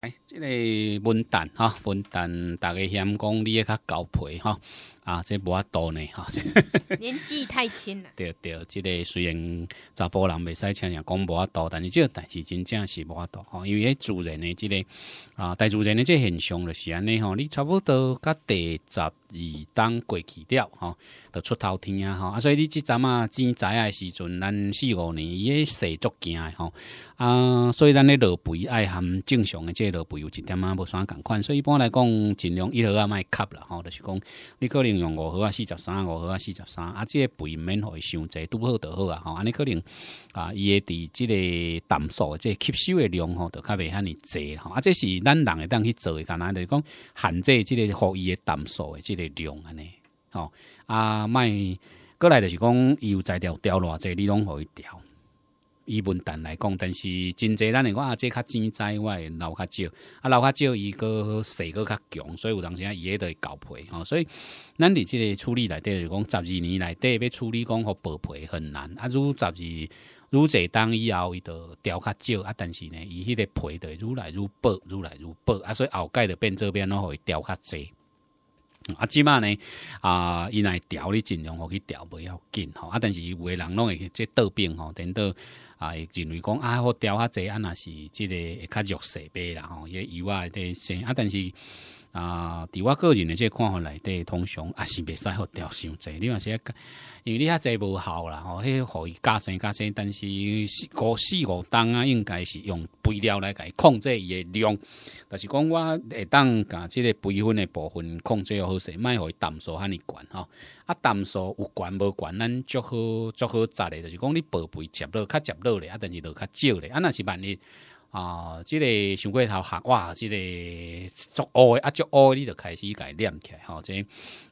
哎，这个笨蛋哈，笨蛋，大家嫌讲你也较狗皮哈啊，这无阿多呢哈。年纪太轻了。对对，这个虽然查甫人袂使请人讲无阿多，但是这代志真正是无阿多吼，因为自然的这个啊，大自然的这现象就是安尼吼，你差不多甲第十。二当过去了吼，就出头天啊吼啊！所以你即阵啊，生仔诶时阵，咱四五年伊世足惊诶吼啊！所以咱咧落肥爱含正常诶，即落肥有一点啊无啥共款。所以一般来讲，尽量一号啊卖卡啦吼，就是讲你可能用五号啊四十三，五号啊四十三啊，即个肥毋免互伊伤侪，拄好就好啊吼。安尼可能啊，伊会伫即个淡素即吸收诶量吼，就较袂遐尔侪吼啊！这是咱人会当去做诶，干呐就是讲限制即个互伊诶淡素诶即。个量安尼，吼啊！卖过来就是讲，伊有在调调偌济，你拢互伊调。伊文单来讲，但是真济咱你讲啊，即较精在外，老较少啊，老较少伊个势个较强，所以有当时啊，伊迄个交配哦。所以咱伫即个处理内底就是讲，十二年来底要处理讲互薄皮很难啊。如十二愈济当以后，伊就调较少啊，但是呢，伊迄个皮就愈来愈薄，愈来愈薄啊，所以后盖就变做变互会调较济。啊，即嘛呢？啊，伊来调你尽量互去调，袂要紧吼。啊，但是有诶人拢会去这倒病吼，等到啊会认为讲啊，好调较济，啊若是即个会较弱势备啦吼，伊也以外的先啊，但是。啊！伫我个人的这看法内底，通常也是袂使互调伤济。你话是啊，因为你遐济无效啦，吼，迄互伊加生加生。但是四、五、四、五档啊，应该是用肥料来伊控制伊的量。但是讲我会当甲这个肥分的部分控制好势，莫互伊淡素哈尼悬吼。啊，淡素有悬无悬，咱最好最好扎的，就是讲你薄贝接落较接落咧，啊，但是都较少咧。啊，那是万一。啊，即个上过头学哇，即个足诶啊，足诶，你就开始改练起来吼，即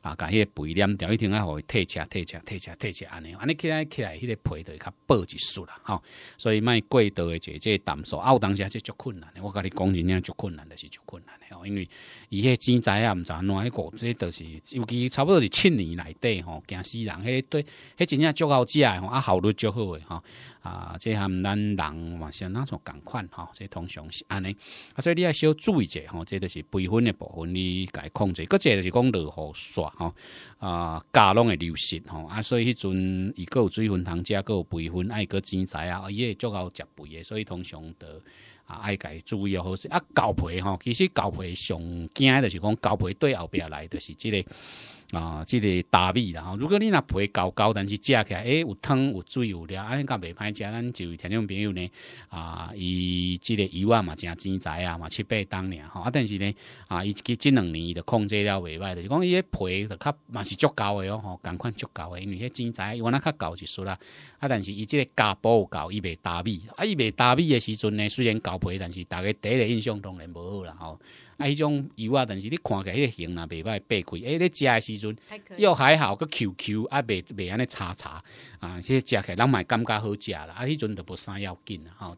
啊甲迄个肥念掉，一定啊，互退车退车退车退车安尼，安尼起来起来，迄个背就较薄一丝啦吼。所以卖过度诶，即即淡所，啊有当时啊，即足困难诶，我甲你讲真正足困难，就是足困难诶吼。因为伊迄钱财啊，毋知安怎迄股，即都是尤其差不多是七年内底吼，惊死人迄对，迄真正足好食吼，啊效率足好诶吼。啊，即含咱人嘛是哪种共款吼，这通常是安尼，啊，所以你要小注意者吼，这就是备份的部分你该控制。个者是讲如何刷吼啊，家拢会流失吼啊，所以迄阵伊个有水分，通食，个有备份，爱个钱财啊，伊会足够食肥的，所以通常都啊爱该注意哦。啊，交配吼，其实交配上惊就是讲交配对后边来就是这个。啊，即个大米啦，吼！如果你若皮厚高，但是食起来，诶，有汤有水有料，安尼较袂歹食。咱就听众朋友呢，啊，伊即个油啊嘛，真金仔啊嘛，七八档尔吼。啊，但是呢，啊，伊即两年伊就控制了袂歹就是讲伊个皮就较嘛是足够诶哦，吼，共款足够诶，因为迄金伊原来较厚就熟啦。啊，但是伊即个加波高伊袂大米，啊，伊袂大米的时阵呢，虽然高皮，但是大家第一印象当然无好啦吼。啊，迄种油啊，但是你看起迄个形啊，袂歹，白开。哎，你食诶时阵又还好个 Q Q 啊，袂袂安尼叉叉啊，即以食起，来咱嘛感觉好食啦。啊，迄阵都无啥要紧啦，吼。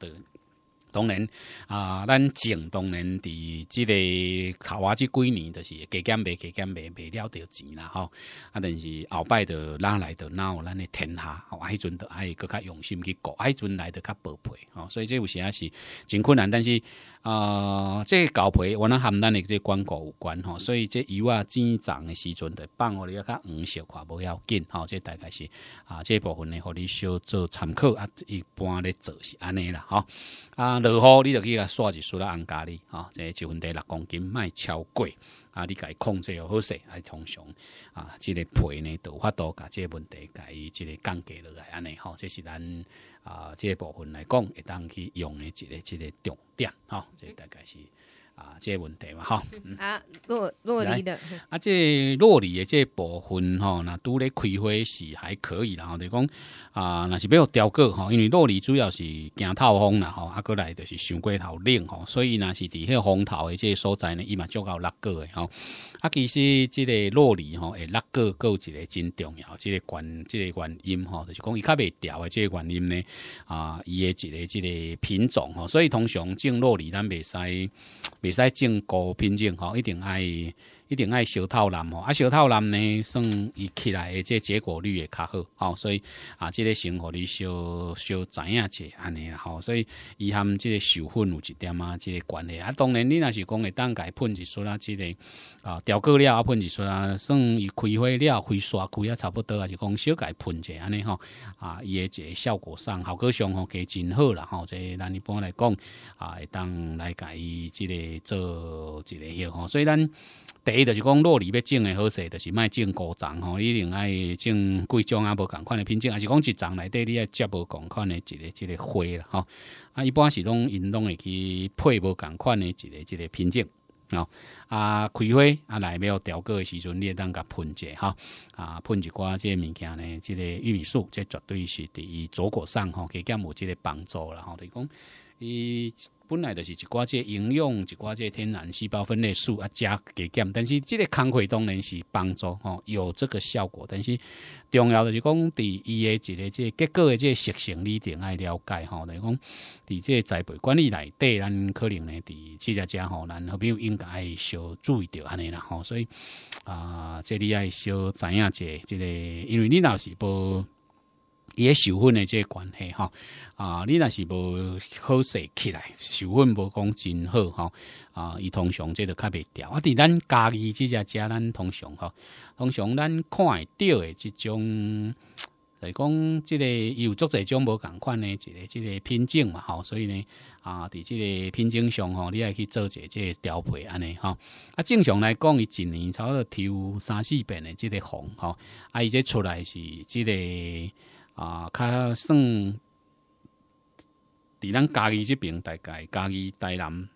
当然啊，咱种当然伫即个头啊，即几年就是加减袂，加减袂，袂了着钱啦，吼。啊，但是后摆着哪来的有咱的天下？吼、啊，迄阵都爱是较用心去搞，迄阵来着较宝贝，吼。所以这有时啊是真困难，但是。啊，这狗皮我那和咱的这广告有关吼，所以这油啊增长的时阵，得放我哋较黄色话不要紧，好，这大概是啊，这部分呢，和你小做参考啊，一般咧做是安尼啦，吼，啊，落雨你就去甲刷一刷啦，安家哩，啊，这一分得六公斤，卖超贵啊，你该控制好势，啊，通常啊，这个皮呢多发多，即这问题，该即个降低落来安尼吼，这是咱。啊，这部分来讲，会当去用的一个一个重点，即这大概是。啊，这问题嘛，哈。啊，洛洛梨的。啊，这洛梨的这部分哈，那都咧开花是还可以啦，哈，就讲啊，那是要掉果哈，因为洛梨主要是惊透风啦，吼，啊，过来就是上过头冷吼，所以那是伫遐风头的这所在呢，伊嘛就搞落个的哈。啊，其实这个洛梨哈，诶，落果有一个真重要，这个关，这个原因吼，就是讲伊较未掉的这原因呢，啊，伊的一个这个品种吼，所以通常种洛梨咱袂使。比使正高拼劲，吼，一定爱。一定爱小套蓝吼，啊小套蓝呢，算伊起来的这结果率也较好吼，所以啊，这个先互哩小小知影者安尼啦吼，所以伊含即这个受粉有一点啊，这个关系啊，当然你若是讲会当家喷一撮啊，这个啊调过了啊喷一撮啊，算伊开花了，开刷开啊，差不多啊，就讲小改喷一下安尼吼，啊，伊个这效果上效果上吼，给真好啦，吼，这咱一般来讲啊，当来改伊这个做这个药吼，所以咱第。伊就是讲，若你要种诶好势，就是卖种高种吼，一定爱种贵种啊，无共款诶品种，还是讲一丛内底你爱接无共款诶一个一个花啦吼。啊，一般是拢因拢会去配无共款诶一个一个品种哦，啊，开花啊来要调诶时阵，你会当甲喷者吼，啊，喷一寡即个物件呢，即个玉米树，即绝对是伫左果上吼，给减有即个帮助啦吼，等于讲伊。本来就是一寡这营养，一寡这天然细胞分类素啊加加减，但是即个康悔当然是帮助吼，有这个效果，但是重要的是讲伫伊诶一个个结果诶即属性你一定爱了解吼，等于讲伫个栽培管理内，底，咱可能呢伫即只只吼，咱后比如应该小注意着安尼啦吼，所以啊，即你爱小知影者，即个因为你老是不。也受诶即这关系哈啊，你若是无好势起来，受粉无讲真好吼。啊。伊通常这都较袂调，啊，伫咱家己即只家，咱通常吼，通常咱看会到诶即种，来讲即个有足侪种无共款诶即个即个品种嘛吼。所以呢啊，伫即个品种上吼，你爱去做者即个调配安尼吼。啊。正常来讲，伊一年差不多抽三四遍诶即个红吼。啊，伊即出来是即个。啊，较算伫咱家己即边，大概家己台南、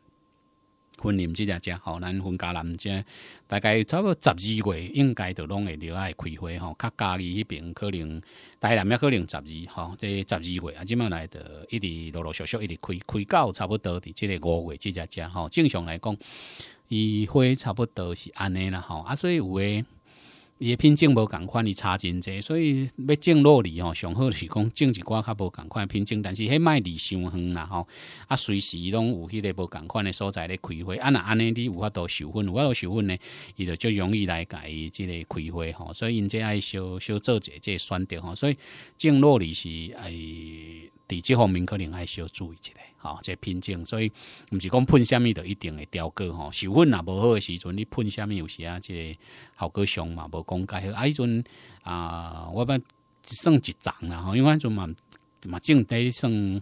昆林即只只，吼，咱昆嘉南这，大概差不多十二月应该着拢会了爱开花吼。较家己迄边可能台南也可能十二，吼，这十二月啊，即满来着，一直陆陆续续，一直开开到差不多伫即个五月即只只吼。正常来讲，伊花差不多是安尼啦，吼啊，所以有诶。伊诶品种无共款，伊差真济，所以要种落梨吼，上好是讲种一寡较无共款品种，但是迄卖离伤远啦吼，啊随时拢有迄个无共款诶所在咧开花，啊若安尼你有法度授粉，有法度授粉呢，伊就足容易来甲伊即个开花吼，所以因这爱小小做即这选择吼，所以种落梨是哎。这方面可能还需要注意一下，好，这品种，所以毋是讲喷虾米都一定会掉过吼，受粉啊，无好诶时阵你喷虾米有时些这效果上嘛，无讲灌溉，啊，一阵啊，我捌算一丛啦，吼，因为迄阵嘛嘛种地算。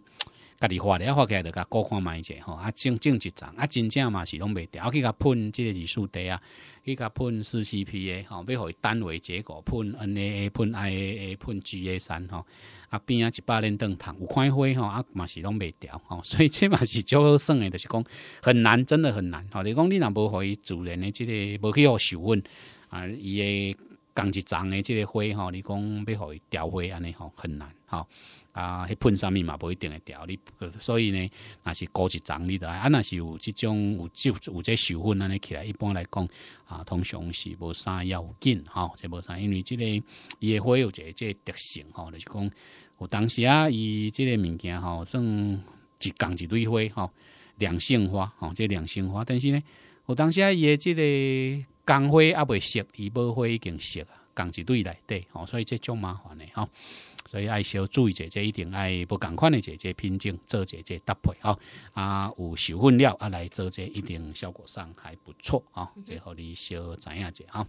家己画的，啊画起来就甲高看卖者吼，啊整整一丛啊真正嘛是拢袂掉，啊去甲喷即个二数地啊，去甲喷四 C P A 吼，要互伊单位结果喷 N A A 喷 I A A 喷 G A 三吼，啊边啊一百年长，堂有块花吼，啊嘛是拢袂掉吼，所以这嘛是好算诶，就是讲很难，真的很难，吼，你讲你若无互伊自然的，即个无去互受训啊，伊诶。共一丛的即个花吼，你讲要互伊调花安尼吼很难哈啊，迄喷上面嘛无一定会调你，所以呢若是高级著爱啊若是有即种有就有这水分安尼起来，一般来讲啊，通常是无啥要紧吼，这无啥，因为即个野花有一即这特性吼，就是讲有当时啊，伊即个物件吼算一共一堆花吼，两性花吼，这两性花，但是呢，有当时啊，伊也即个。刚花啊未熟，伊无花已经熟啊，刚一对来对，哦，所以这种麻烦的吼，所以爱小注意者，这一定爱不共款的姐姐品种做姐姐搭配吼啊，有熟粉料啊来做这一定效果上还不错啊，最互你小知影者哈。